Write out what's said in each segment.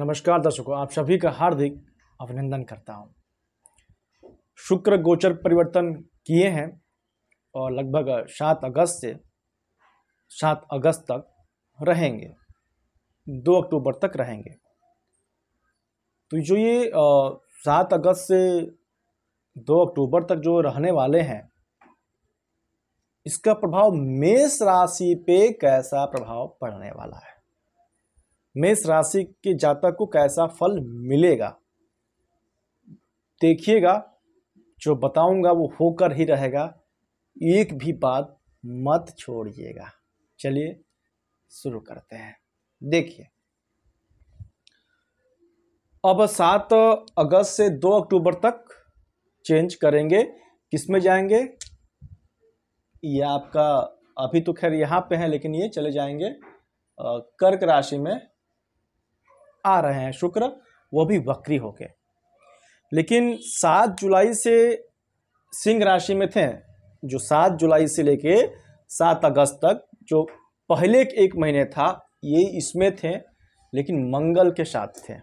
नमस्कार दर्शकों आप सभी का हार्दिक अभिनंदन करता हूँ शुक्र गोचर परिवर्तन किए हैं और लगभग सात अगस्त से सात अगस्त तक रहेंगे दो अक्टूबर तक रहेंगे तो जो ये सात अगस्त से दो अक्टूबर तक जो रहने वाले हैं इसका प्रभाव मेष राशि पे कैसा प्रभाव पड़ने वाला है मेष राशि के जातक को कैसा फल मिलेगा देखिएगा जो बताऊंगा वो होकर ही रहेगा एक भी बात मत छोड़िएगा चलिए शुरू करते हैं देखिए अब सात अगस्त से दो अक्टूबर तक चेंज करेंगे किस में जाएंगे ये आपका अभी तो खैर यहाँ पे है लेकिन ये चले जाएंगे कर्क राशि में आ रहे हैं शुक्र वो भी वक्री होके लेकिन सात जुलाई से सिंह राशि में थे जो सात जुलाई से लेके सात अगस्त तक जो पहले एक महीने था ये इसमें थे लेकिन मंगल के साथ थे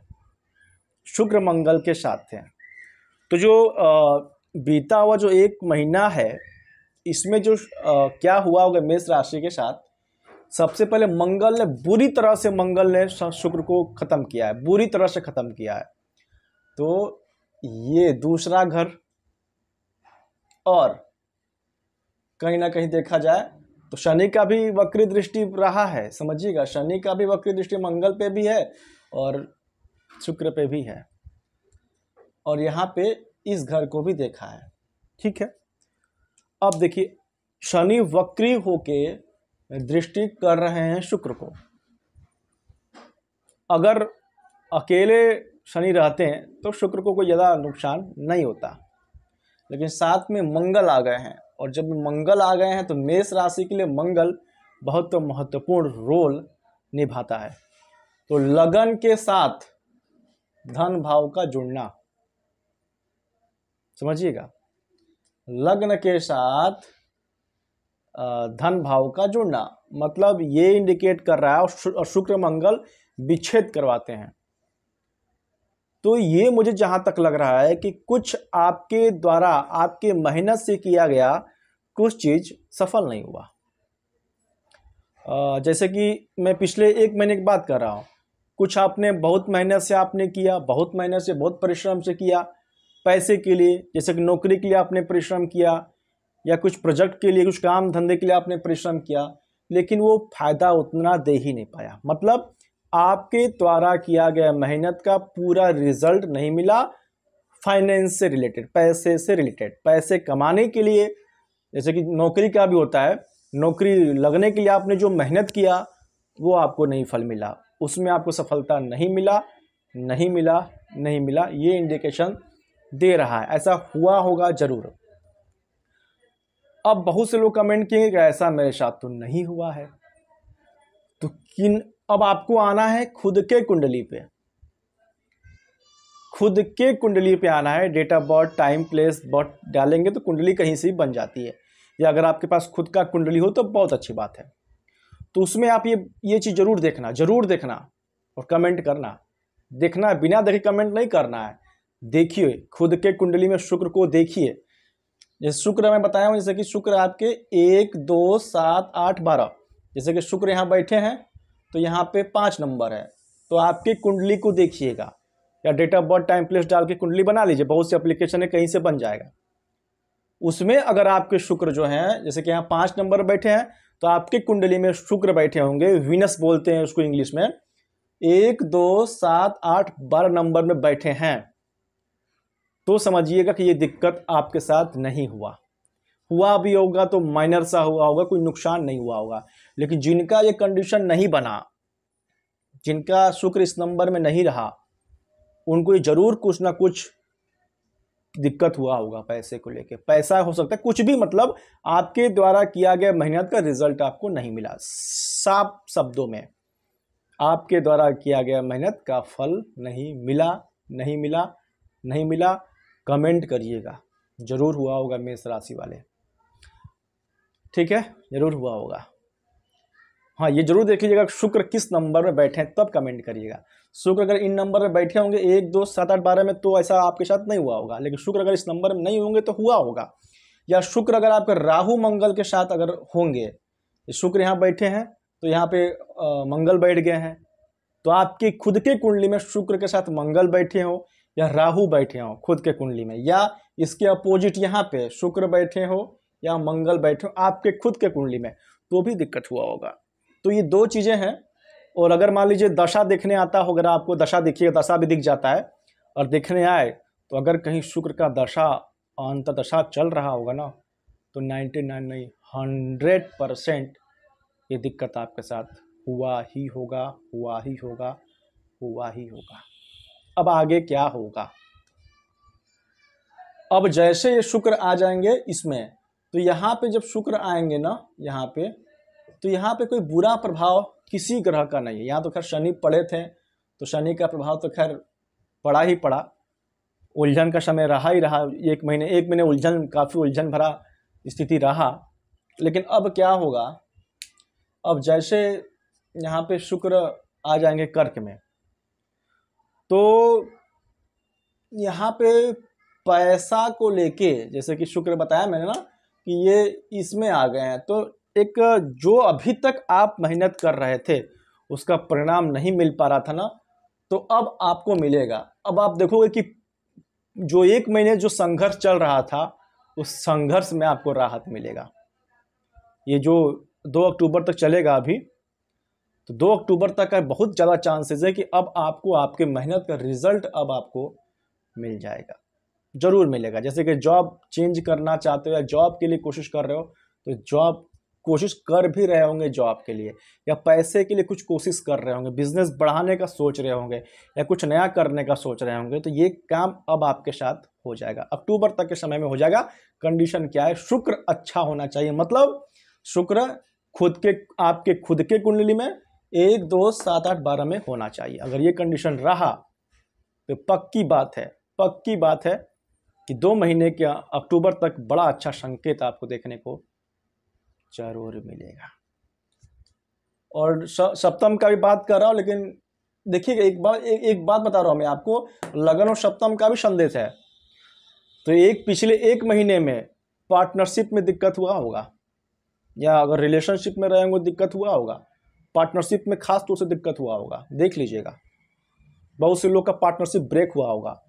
शुक्र मंगल के साथ थे तो जो बीता हुआ जो एक महीना है इसमें जो क्या हुआ होगा मेष राशि के साथ सबसे पहले मंगल ने बुरी तरह से मंगल ने शुक्र को ख़त्म किया है बुरी तरह से ख़त्म किया है तो ये दूसरा घर और कहीं ना कहीं देखा जाए तो शनि का भी वक्री दृष्टि रहा है समझिएगा शनि का भी वक्री दृष्टि मंगल पे भी है और शुक्र पे भी है और यहाँ पे इस घर को भी देखा है ठीक है अब देखिए शनि वक्री होके दृष्टि कर रहे हैं शुक्र को अगर अकेले शनि रहते हैं तो शुक्र को कोई ज़्यादा नुकसान नहीं होता लेकिन साथ में मंगल आ गए हैं और जब मंगल आ गए हैं तो मेष राशि के लिए मंगल बहुत तो महत्वपूर्ण रोल निभाता है तो लगन के साथ धन भाव का जुड़ना समझिएगा लग्न के साथ धन भाव का जुड़ना मतलब ये इंडिकेट कर रहा है और शुक्र मंगल विच्छेद करवाते हैं तो ये मुझे जहाँ तक लग रहा है कि कुछ आपके द्वारा आपके मेहनत से किया गया कुछ चीज़ सफल नहीं हुआ जैसे कि मैं पिछले एक महीने की बात कर रहा हूँ कुछ आपने बहुत मेहनत से आपने किया बहुत मेहनत से बहुत परिश्रम से किया पैसे के लिए जैसे कि नौकरी के लिए आपने परिश्रम किया या कुछ प्रोजेक्ट के लिए कुछ काम धंधे के लिए आपने परिश्रम किया लेकिन वो फ़ायदा उतना दे ही नहीं पाया मतलब आपके द्वारा किया गया मेहनत का पूरा रिजल्ट नहीं मिला फाइनेंस से रिलेटेड पैसे से रिलेटेड पैसे कमाने के लिए जैसे कि नौकरी का भी होता है नौकरी लगने के लिए आपने जो मेहनत किया वो आपको नहीं फल मिला उसमें आपको सफलता नहीं मिला नहीं मिला नहीं मिला ये इंडिकेशन दे रहा है ऐसा हुआ होगा ज़रूर अब बहुत से लोग कमेंट किए कि ऐसा मेरे साथ तो नहीं हुआ है तो किन अब आपको आना है खुद के कुंडली पे खुद के कुंडली पे आना है date of birth time place birth डालेंगे तो कुंडली कहीं से ही बन जाती है या अगर आपके पास खुद का कुंडली हो तो बहुत अच्छी बात है तो उसमें आप ये ये चीज़ ज़रूर देखना ज़रूर देखना और कमेंट करना देखना बिना देखे कमेंट नहीं करना है देखिए खुद के कुंडली में शुक्र को देखिए जैसे शुक्र मैं बताया हूँ जैसे कि शुक्र आपके एक दो सात आठ बारह जैसे कि शुक्र यहाँ बैठे हैं तो यहाँ पे पाँच नंबर है तो आपकी कुंडली को देखिएगा या date of birth time place डाल के कुंडली बना लीजिए बहुत सी अप्लीकेशन है कहीं से बन जाएगा उसमें अगर आपके शुक्र जो हैं जैसे कि यहाँ पाँच नंबर बैठे हैं तो आपके कुंडली में शुक्र बैठे होंगे विनस बोलते हैं उसको इंग्लिश में एक दो सात आठ बारह नंबर में बैठे हैं तो समझिएगा कि ये दिक्कत आपके साथ नहीं हुआ हुआ भी होगा तो माइनर सा हुआ होगा कोई नुकसान नहीं हुआ होगा लेकिन जिनका ये कंडीशन नहीं बना जिनका शुक्र इस नंबर में नहीं रहा उनको ये जरूर कुछ ना कुछ दिक्कत हुआ होगा पैसे को लेके पैसा हो सकता है कुछ भी मतलब आपके द्वारा किया गया मेहनत का रिजल्ट आपको नहीं मिला साफ शब्दों में आपके द्वारा किया गया मेहनत का फल नहीं मिला नहीं मिला नहीं मिला कमेंट करिएगा ज़रूर हुआ होगा मेष राशि वाले ठीक है ज़रूर हुआ होगा हाँ ये जरूर देख लीजिएगा शुक्र किस नंबर में बैठे हैं तब कमेंट करिएगा शुक्र अगर इन नंबर में बैठे होंगे एक दो सात आठ बारह में तो ऐसा आपके साथ नहीं हुआ होगा लेकिन शुक्र अगर इस नंबर में नहीं होंगे तो हुआ होगा या शुक्र अगर आपके राहु मंगल के साथ अगर होंगे शुक्र यहाँ बैठे हैं तो यहाँ पे आ, मंगल बैठ गए हैं तो आपके खुद के कुंडली में शुक्र के साथ मंगल बैठे हों या राहु बैठे हों खुद के कुंडली में या इसके अपोजिट यहाँ पे शुक्र बैठे हो या मंगल बैठे हो आपके खुद के कुंडली में तो भी दिक्कत हुआ होगा तो ये दो चीज़ें हैं और अगर मान लीजिए दशा देखने आता हो अगर आपको दशा दिखिए दशा भी दिख जाता है और देखने आए तो अगर कहीं शुक्र का दशा अंत दशा चल रहा होगा ना तो नाइन्टी नाइन नहीं हंड्रेड परसेंट ये दिक्कत आपके साथ हुआ ही होगा हुआ ही होगा हुआ ही होगा अब आगे क्या होगा अब जैसे ये शुक्र आ जाएंगे इसमें तो यहाँ पे जब शुक्र आएंगे ना यहाँ पे तो यहाँ पे कोई बुरा प्रभाव किसी ग्रह का नहीं है यहाँ तो खैर शनि पड़े थे तो शनि का प्रभाव तो खैर पड़ा ही पड़ा उलझन का समय रहा ही रहा एक महीने एक महीने उलझन काफ़ी उलझन भरा स्थिति रहा लेकिन अब क्या होगा अब जैसे यहाँ पे शुक्र आ जाएंगे कर्क में तो यहाँ पे पैसा को लेके जैसे कि शुक्र बताया मैंने ना कि ये इसमें आ गए हैं तो एक जो अभी तक आप मेहनत कर रहे थे उसका परिणाम नहीं मिल पा रहा था ना तो अब आपको मिलेगा अब आप देखोगे कि जो एक महीने जो संघर्ष चल रहा था उस संघर्ष में आपको राहत मिलेगा ये जो दो अक्टूबर तक चलेगा अभी तो दो अक्टूबर तक का बहुत ज़्यादा चांसेस है कि अब आपको आपके मेहनत का रिजल्ट अब आपको मिल जाएगा ज़रूर मिलेगा जैसे कि जॉब चेंज करना चाहते हो या जॉब के लिए कोशिश कर रहे हो तो जॉब कोशिश कर भी रहे होंगे जॉब के लिए या पैसे के लिए कुछ कोशिश कर रहे होंगे बिजनेस बढ़ाने का सोच रहे होंगे या कुछ नया करने का सोच रहे होंगे तो ये काम अब आपके साथ हो जाएगा अक्टूबर तक के समय में हो जाएगा कंडीशन क्या है शुक्र अच्छा होना चाहिए मतलब शुक्र खुद के आपके खुद के कुंडली में एक दो सात आठ बारह में होना चाहिए अगर ये कंडीशन रहा तो पक्की बात है पक्की बात है कि दो महीने के अक्टूबर तक बड़ा अच्छा संकेत आपको देखने को जरूर मिलेगा और सप्तम का भी बात कर रहा हूँ लेकिन देखिए एक बात एक, एक बात बता रहा हूँ मैं आपको लगन और सप्तम का भी संदेश है तो एक पिछले एक महीने में पार्टनरशिप में दिक्कत हुआ होगा या अगर रिलेशनशिप में रहेंगे दिक्कत हुआ होगा पार्टनरशिप में खास तौर से दिक्कत हुआ होगा देख लीजिएगा बहुत से लोग का पार्टनरशिप ब्रेक हुआ होगा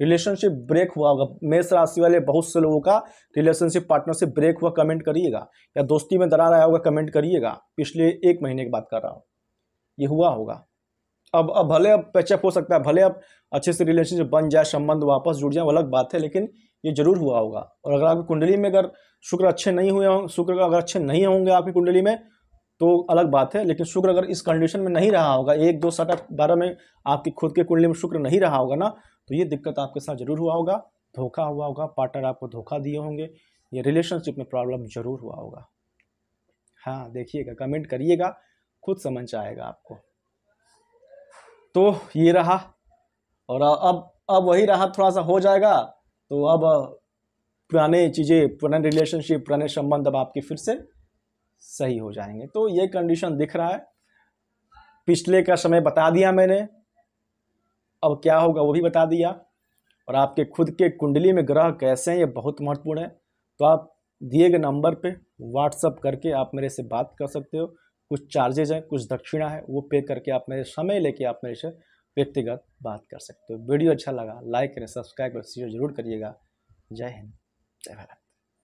रिलेशनशिप ब्रेक हुआ होगा मेष राशि वाले बहुत से लोगों का रिलेशनशिप पार्टनरशिप ब्रेक हुआ कमेंट करिएगा या दोस्ती में दरार आया होगा कमेंट करिएगा पिछले एक महीने की बात कर रहा हूँ ये हुआ होगा अब अब भले अब पैचअप हो सकता है भले अब अच्छे से रिलेशनशिप बन जाए संबंध वापस जुड़ जाए अलग बात है लेकिन ये जरूर हुआ होगा और अगर आपकी कुंडली में अगर शुक्र अच्छे नहीं हुए होंगे शुक्र अगर अच्छे नहीं होंगे आपकी कुंडली में तो अलग बात है लेकिन शुक्र अगर इस कंडीशन में नहीं रहा होगा एक दो सात आठ बारह में आपकी खुद के कुंडली में शुक्र नहीं रहा होगा ना तो ये दिक्कत आपके साथ जरूर हुआ होगा धोखा हुआ होगा पार्टनर आपको धोखा दिए होंगे ये रिलेशनशिप में प्रॉब्लम जरूर हुआ होगा हाँ देखिएगा कमेंट करिएगा खुद समझ आएगा आपको तो ये रहा और अब अब वही रहा थोड़ा सा हो जाएगा तो अब पुराने चीज़ें पुराने रिलेशनशिप पुराने संबंध अब आपके फिर से सही हो जाएंगे तो ये कंडीशन दिख रहा है पिछले का समय बता दिया मैंने अब क्या होगा वो भी बता दिया और आपके खुद के कुंडली में ग्रह कैसे हैं ये बहुत महत्वपूर्ण है तो आप दिए गए नंबर पे व्हाट्सअप करके आप मेरे से बात कर सकते हो कुछ चार्जेज हैं कुछ दक्षिणा है वो पे करके आप मेरे समय लेके आप मेरे से व्यक्तिगत बात कर सकते हो वीडियो अच्छा लगा लाइक करें सब्सक्राइब करें शेयर जरूर करिएगा जय हिंद जय भारत